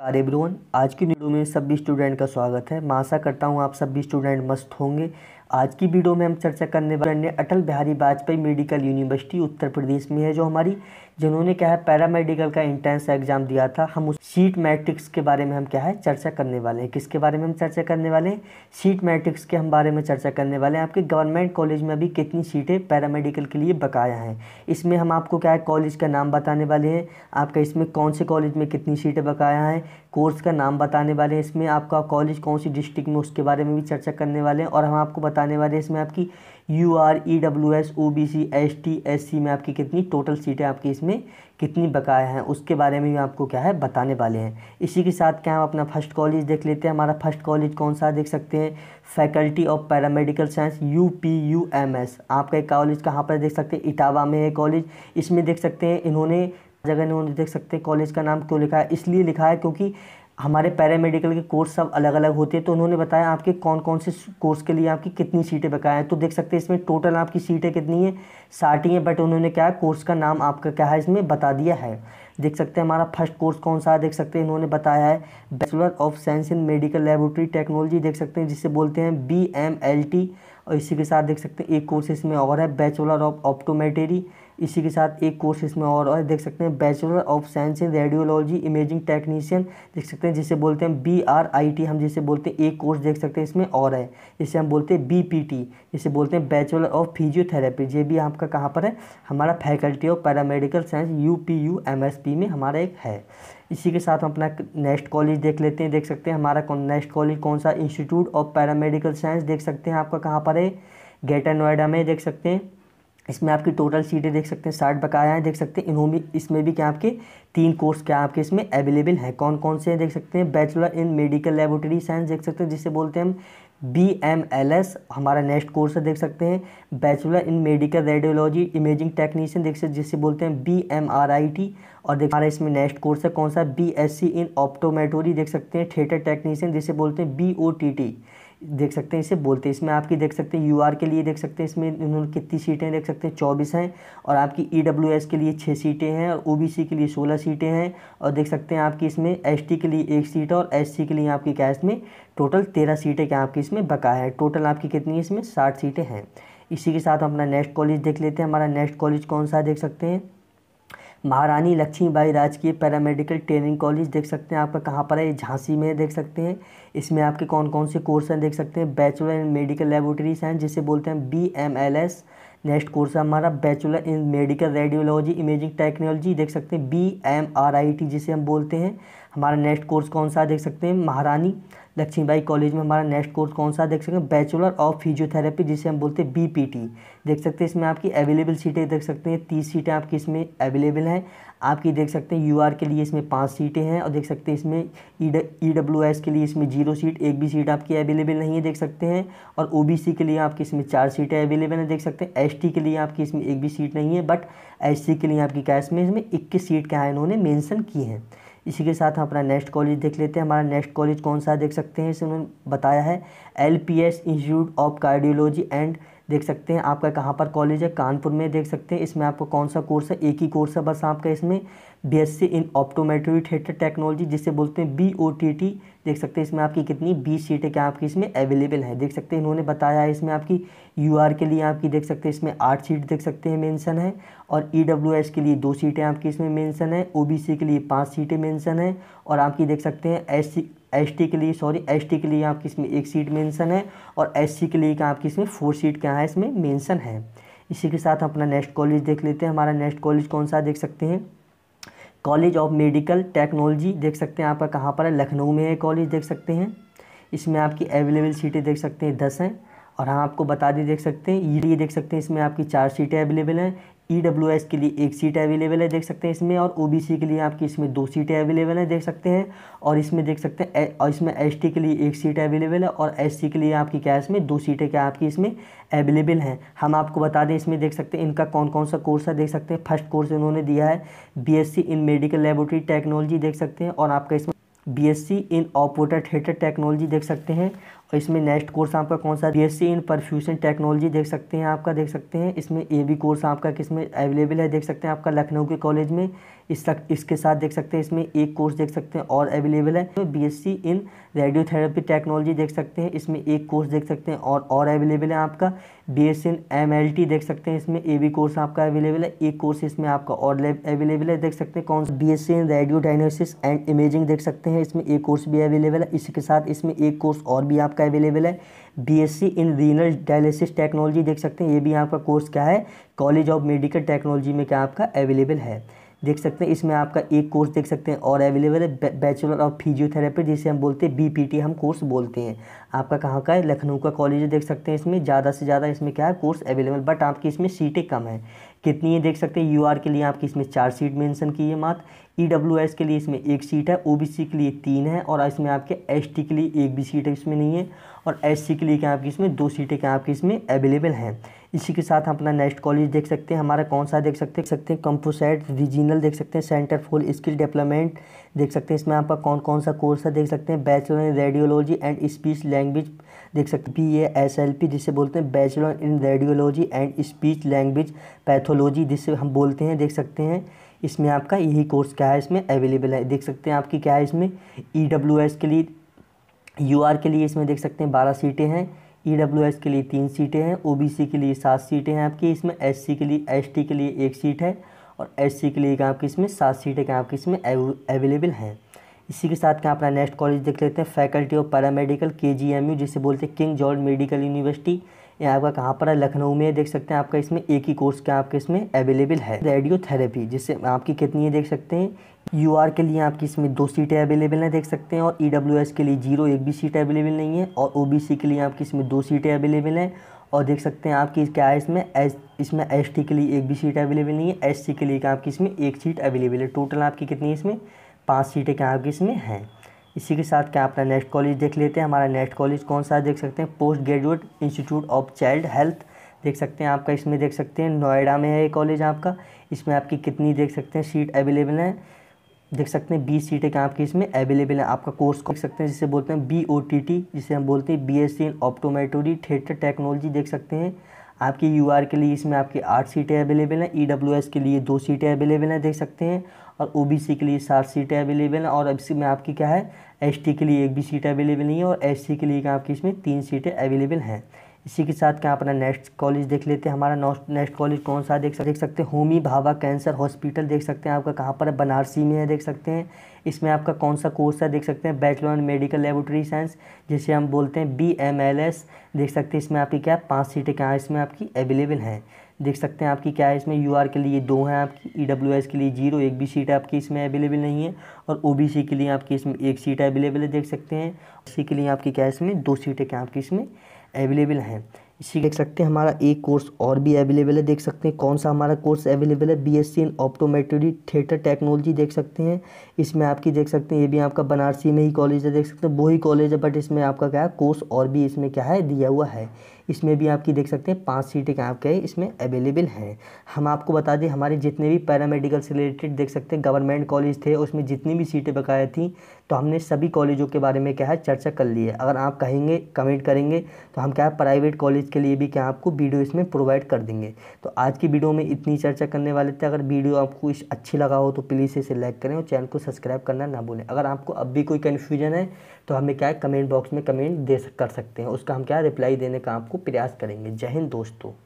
car everyone आज की video में सभी स्टूडेंट का स्वागत है मैं आशा करता हूँ आप सभी स्टूडेंट मस्त होंगे आज की वीडियो में हम चर्चा करने वाले अटल बिहारी वाजपेयी मेडिकल यूनिवर्सिटी उत्तर प्रदेश में है जो हमारी जिन्होंने क्या है पैरामेडिकल का इंट्रेंस एग्जाम दिया था हम उस सीट मैट्रिक्स के बारे में हम क्या है चर्चा करने वाले हैं किसके बारे में हम चर्चा करने वाले हैं सीट मैट्रिक्स के हम बारे में चर्चा करने वाले हैं आपके गवर्नमेंट कॉलेज में अभी कितनी सीटें पैरामेडिकल के लिए बकाया हैं इसमें हम आपको क्या है कॉलेज का नाम बताने वाले हैं आपका इसमें कौन से कॉलेज में कितनी सीटें बकाया हैं कोर्स का नाम बताने वाले हैं इसमें आपका कॉलेज कौन सी डिस्ट्रिक्ट में उसके बारे में भी चर्चा करने वाले हैं और हम आपको बता बताने वाले हैं इसमें आपकी U R E W S O B C S T S C में आपकी कितनी टोटल सीटें आपकी इसमें कितनी बकाया हैं उसके बारे में भी आपको क्या है बताने वाले हैं इसी के साथ क्या हम अपना फर्स्ट कॉलेज देख लेते हैं हमारा फर्स्ट कॉलेज कौन सा देख सकते हैं faculty of paramedical science U P U M S आपका एक कॉलेज कहाँ पर देख सकते हैं इटावा में है कॉलेज इसमें देख सकते हैं इन्होंने जगह इन्होंने देख सकते हैं कॉलेज का नाम क्यों लिखा है इसलिए लिखा है क्योंकि हमारे पैरामेडिकल के कोर्स सब अलग अलग होते हैं तो उन्होंने बताया आपके कौन कौन से कोर्स के लिए आपकी कितनी सीटें बकाया हैं तो देख सकते हैं इसमें टोटल आपकी सीटें कितनी है साठ ही हैं बट उन्होंने क्या है कोर्स का नाम आपका क्या है इसमें बता दिया है देख सकते हैं हमारा फर्स्ट कोर्स कौन सा है देख सकते हैं इन्होंने बताया है bachelor of science in medical laboratory technology देख सकते हैं जिसे बोलते हैं बी एम एल टी और इसी के साथ देख सकते हैं एक कोर्स इसमें और है बैचलर ऑफ ऑप्टोमेटेरी इसी के साथ एक कोर्स इसमें और और देख सकते हैं bachelor of science in radiology imaging technician देख सकते हैं जिसे बोलते हैं बी आर आई टी हम जिसे बोलते हैं एक कोर्स देख सकते हैं इसमें और है इसे हम बोलते हैं बी पी टी इसे बोलते हैं बैचलर ऑफ फिजियोथेरेपी ये भी आपका कहाँ पर है हमारा faculty of paramedical science U P U M S P में हमारा एक है इसी के साथ हम अपना नेक्स्ट कॉलेज देख लेते हैं देख सकते हैं हमारा नेक्स्ट कॉलेज कौन सा इंस्टीट्यूट ऑफ पैरामेडिकल साइंस देख सकते हैं आपका कहाँ पर है ग्रेटर नोएडा में देख सकते हैं इसमें आपकी टोटल सीटें देख सकते हैं साठ बकाया देख सकते हैं इन्होंने इसमें भी क्या आपके तीन कोर्स क्या आपके इसमें अवेलेबल है कौन कौन से हैं देख सकते हैं bachelor in medical laboratory science देख सकते हैं जिसे बोलते हैं हम बी एम एल एस हमारा नेक्स्ट कोर्स है देख सकते हैं bachelor in medical radiology imaging technician देख सकते जिसे बोलते हैं B M R I T और देख हमारा इसमें नेक्स्ट कोर्स है कौन सा बी एस सी इन ऑप्टोमेटोरी देख सकते हैं थिएटर टेक्नीशियन जिसे बोलते हैं बी ओ टी टी देख सकते हैं इसे बोलते हैं इसमें आपकी देख सकते हैं यूआर के लिए देख सकते हैं इसमें उन्होंने कितनी सीटें देख सकते हैं चौबीस हैं और आपकी ईडब्ल्यूएस e के लिए छः सीटें हैं और ओबीसी के लिए सोलह सीटें हैं और देख सकते हैं आपकी इसमें एसटी के लिए एक सीट और एससी के लिए आपकी क्या इसमें टोटल तेरह सीटें क्या आपकी इसमें बका है टोटल आपकी कितनी है इसमें साठ सीटें हैं इसी के साथ अपना नेक्स्ट कॉलेज देख लेते हैं हमारा नेक्स्ट कॉलेज कौन सा देख सकते हैं महारानी लक्ष्मीबाई राजकीय पैरामेडिकल ट्रेनिंग कॉलेज देख सकते हैं आपका कहाँ पर है ये झांसी में देख सकते हैं इसमें आपके कौन कौन से कोर्स हैं देख सकते हैं बैचलर इन मेडिकल लेबोरेटरीज हैं जिसे बोलते हैं B M L S next course है हमारा bachelor in medical radiology imaging technology देख सकते हैं B M R I T जिसे हम बोलते हैं हमारा नेक्स्ट कोर्स कौन सा देख सकते हैं महारानी दक्षिणबाई कॉलेज में हमारा नेक्स्ट कोर्स कौन सा देख सकते हैं बैचलर ऑफ फिजियोथेरेपी जिसे हम बोलते हैं बीपीटी देख सकते हैं इसमें आपकी अवेलेबल सीटें देख सकते हैं तीस सीटें आपकी इसमें अवेलेबल हैं आपकी देख सकते हैं यूआर के लिए इसमें पाँच सीटें हैं और देख सकते हैं इसमें ई डब्ल्यू एस के लिए इसमें जीरो सीट एक भी सीट आपकी अवेलेबल नहीं है देख सकते हैं और ओ बी सी के लिए आपकी इसमें चार सीटें अवेलेबल हैं देख सकते हैं एस टी के लिए आपकी इसमें एक भी सीट नहीं है बट एस सी के लिए आपकी क्या इसमें इसमें इक्कीस सीट क्या है इन्होंने मैंसन की हैं इसी के साथ हम अपना नेक्स्ट कॉलेज देख लेते हैं हमारा नेक्स्ट कॉलेज कौन सा देख सकते हैं इसे उन्होंने बताया है L P S institute of cardiology and देख सकते हैं आपका कहाँ पर कॉलेज है कानपुर में देख सकते हैं इसमें आपका कौन सा कोर्स है एक ही कोर्स है बस आपका इसमें B S C in optometry theatre technology जिसे बोलते हैं बी ओ टी टी देख सकते हैं इसमें आपकी कितनी बीस सीटें क्या आपकी इसमें अवेलेबल हैं देख सकते हैं इन्होंने बताया है इसमें आपकी यू आर के लिए आपकी देख सकते हैं इसमें आठ सीट देख सकते हैं मेंशन है और ई डब्ल्यू एस के लिए दो सीटें आपकी इसमें मेंशन है ओ बी सी के लिए पाँच सीटें मेंशन है और आपकी देख सकते हैं एस सी टी के लिए सॉरी टी के लिए आपकी इसमें एक सीट मेंशन है और एससी के लिए आपकी इसमें फोर सीट क्या है इसमें मेंशन है इसी के साथ हम अपना नेक्स्ट कॉलेज देख लेते हैं हमारा नेक्स्ट कॉलेज कौन सा देख सकते हैं कॉलेज ऑफ मेडिकल टेक्नोलॉजी देख सकते हैं आपका कहाँ पर है लखनऊ में है कॉलेज देख सकते हैं इसमें आपकी अवेलेबल सीटें देख सकते हैं दस हैं और हाँ आपको बता दें देख सकते हैं ये देख सकते हैं इसमें आपकी चार सीटें अवेलेबल हैं ई e के लिए एक सीट अवेलेबल है देख सकते हैं इसमें और ओ के लिए आपकी इसमें दो सीटें अवेलेबल हैं देख सकते हैं और इसमें देख सकते हैं और इसमें एस के लिए एक सीट अवेलेबल है और एस के लिए आपकी क्या इसमें दो सीटें क्या आपकी इसमें अवेलेबल हैं हम आपको बता दें इसमें देख सकते हैं इनका कौन कौन सा कोर्स है देख सकते हैं फर्स्ट कोर्स इन्होंने दिया है B in medical laboratory technology देख सकते हैं और आपका इसमें B in operator theatre technology देख सकते हैं इसमें नेक्स्ट कोर्स आपका कौन सा सी इन परफ्यूशन टेक्नोलॉजी देख सकते हैं आपका देख सकते हैं इसमें ए बी कोर्स आपका किसमें अवेलेबल है देख सकते हैं आपका लखनऊ के कॉलेज में इस तक इसके साथ देख सकते हैं इसमें एक कोर्स देख सकते हैं और अवेलेबल है S BSc in radiotherapy technology देख सकते हैं इसमें एक कोर्स देख सकते हैं और और अवेलेबल है आपका बीएससी इन एमएलटी देख सकते हैं इसमें ए बी कोर्स आपका अवेलेबल है एक कोर्स इसमें आपका और अवेलेबल है देख सकते हैं कौन सा B in radio diagnosis and imaging देख सकते हैं इसमें एक कोर्स भी अवेलेबल है इसके साथ इसमें एक कोर्स और भी आपका आपका अवेलेबल है BSc in renal dialysis technology देख सकते हैं ये भी आपका कोर्स क्या है कॉलेज ऑफ मेडिकल टेक्नोलॉजी में क्या आपका अवेलेबल है देख सकते हैं इसमें आपका एक कोर्स देख सकते हैं और अवेलेबल है बैचलर ऑफ फिजियोथेरेपी जिसे हम बोलते हैं बीपीटी हम कोर्स बोलते हैं आपका कहाँ का है लखनऊ का कॉलेज है देख सकते हैं इसमें ज़्यादा से ज़्यादा इसमें क्या है कोर्स अवेलेबल बट आपकी इसमें सीटें कम है कितनी है देख सकते हैं यू के लिए आपकी इसमें चार सीट मैंसन की है मात्र ई e के लिए इसमें एक सीट है ओ के लिए तीन है और इसमें आपके एस के लिए एक भी सीट इसमें नहीं है और एस के लिए क्या आपकी इसमें दो सीटें क्या आपकी इसमें अवेलेबल हैं इसी के साथ हम अपना नेक्स्ट कॉलेज देख सकते हैं हमारा कौन सा देख सकते हैं सकते हैं कंपोसेट रीजनल देख सकते हैं सेंटर फॉर स्किल डेवलपमेंट देख सकते हैं इसमें आपका कौन कौन सा कोर्स है देख सकते हैं bachelor in radiology and speech language देख सकते हैं B A S L P जिसे बोलते हैं bachelor in radiology and speech language pathology जिसे हम बोलते हैं देख सकते हैं इसमें आपका यही कोर्स क्या है इसमें अवेलेबल है देख सकते हैं आपकी क्या है इसमें ई डब्ल्यू एस के लिए यू आर के लिए इसमें देख सकते हैं बारह सीटें हैं ई डब्ल्यू एस के लिए तीन सीटें हैं ओ बी सी के लिए सात सीटें हैं आपकी इसमें एस सी के लिए एस टी के लिए एक सीट है और एस सी के लिए क्या आपकी इसमें सात सीटें क्या आपकी इसमें अवेलेबल हैं इसी के साथ क्या अपना नेक्स्ट कॉलेज देख लेते हैं फैकल्टी ऑफ पैरामेडिकल के जी एम यू जिसे बोलते हैं किंग जॉर्ज मेडिकल यूनिवर्सिटी ये आपका कहाँ पर है लखनऊ में देख सकते हैं आपका इसमें एक ही कोर्स क्या आपके इसमें अवेलेबल है रेडियोथेरेपी जिससे आपकी कितनी है देख सकते हैं यू के लिए आपकी इसमें दो सीटें अवेलेबल हैं देख सकते हैं और ई e के लिए जीरो एक भी सीट अवेलेबल नहीं है और ओ के लिए आपकी इसमें दो सीटें अवेलेबल हैं और देख सकते हैं आपकी क्या है इसमें एस इसमें एस के लिए एक भी सीट अवेलेबल नहीं है एस के लिए आपकी इसमें एक सीट अवेलेबल है टोटल आपकी कितनी है इसमें पाँच सीटें क्या आपकी इसमें हैं इसी के साथ क्या अपना नेक्स्ट कॉलेज देख लेते हैं हमारा नेक्स्ट कॉलेज कौन सा देख सकते हैं post graduate institute of child health देख सकते हैं आपका इसमें देख सकते हैं नोएडा में है ये कॉलेज आपका इसमें आपकी कितनी देख सकते हैं सीट अवेलेबल हैं देख सकते हैं बीस सीटें क्या आपकी इसमें अवेलेबल हैं आपका कोर्स को देख सकते हैं जिसे बोलते हैं बी ओ टी टी जिसे हम बोलते हैं B S C in optometry theatre technology देख सकते हैं आपकी यू के लिए इसमें आपकी आठ सीटें अवेलेबल हैं ई e के लिए दो सीटें अवेलेबल हैं देख सकते हैं और ओ के लिए सात सीटें अवेलेबल हैं और अब इसमें आपकी क्या है एस के लिए एक भी सीट अवेलेबल नहीं है और एस के लिए आपकी इसमें तीन सीटें अवेलेबल हैं इसी के साथ क्या अपना नेक्स्ट कॉलेज देख लेते हैं हमारा नेक्स्ट कॉलेज कौन सा देख सकते देख सकते हैं होमी भाभा कैंसर हॉस्पिटल देख सकते हैं आपका कहाँ पर है बनारसी में है देख सकते हैं इसमें आपका कौन सा कोर्स है देख सकते हैं bachelor in medical laboratory science जिसे हम बोलते हैं बी एम एल एस देख सकते हैं इसमें आपकी क्या है पाँच सीटें क्या इसमें आपकी अवेलेबल हैं देख सकते हैं आपकी क्या है इसमें यू आर के लिए दो हैं आपकी ई डब्ल्यू एस के लिए जीरो एक भी सीट आपकी इसमें अवेलेबल नहीं है और ओ बी सी के लिए आपकी इसमें एक सीट अवेलेबल है देख सकते हैं सी के लिए आपकी क्या है इसमें दो सीटें क्या आपकी इसमें अवेलेबल हैं इसी देख सकते हैं हमारा एक कोर्स और भी अवेलेबल है देख सकते हैं कौन सा हमारा कोर्स अवेलेबल है B S C in optometry theatre technology देख सकते हैं इसमें आपकी देख सकते हैं ये भी आपका बनारसी में ही कॉलेज है देख सकते हैं वो ही कॉलेज है बट इसमें आपका क्या है कोर्स और भी इसमें क्या है दिया हुआ है इसमें भी आपकी देख सकते हैं पाँच सीटें क्या आपके इसमें अवेलेबल हैं हम आपको बता दें हमारे जितने भी पैरामेडिकल से रिलेटेड देख सकते हैं गवर्नमेंट कॉलेज थे उसमें जितनी भी सीटें बकाया थी तो हमने सभी कॉलेजों के बारे में क्या है चर्चा कर ली है अगर आप कहेंगे कमेंट करेंगे तो हम क्या है प्राइवेट कॉलेज के लिए भी क्या आपको वीडियो इसमें प्रोवाइड कर देंगे तो आज की वीडियो में इतनी चर्चा करने वाले थे अगर वीडियो आपको इस अच्छी लगा हो तो प्लीज़ इसे लाइक करें और चैनल को सब्सक्राइब करना ना भूलें अगर आपको अब भी कोई कन्फ्यूजन है तो हमें क्या है कमेंट बॉक्स में कमेंट दे कर सकते हैं उसका हम क्या रिप्लाई देने का आपको प्रयास करेंगे जय हिंद दोस्तों